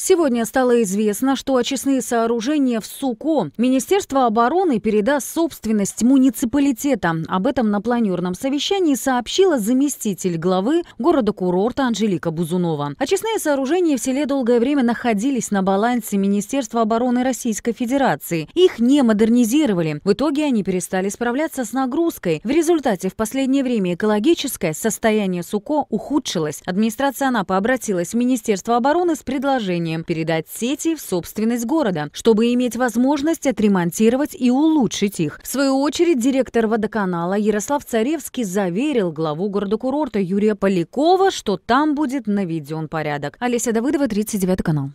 Сегодня стало известно, что очистные сооружения в Суко Министерство обороны передаст собственность муниципалитета. Об этом на планерном совещании сообщила заместитель главы города-курорта Анжелика Бузунова. Очистные сооружения в селе долгое время находились на балансе Министерства обороны Российской Федерации. Их не модернизировали. В итоге они перестали справляться с нагрузкой. В результате в последнее время экологическое состояние Суко ухудшилось. Администрация Анапы обратилась в Министерство обороны с предложением решением передать сети в собственность города, чтобы иметь возможность отремонтировать и улучшить их. В свою очередь директор водоканала Ярослав Царевский заверил главу города курорта Юрия Полякова, что там будет наведен порядок. Олеся Давыдова, 39 канал.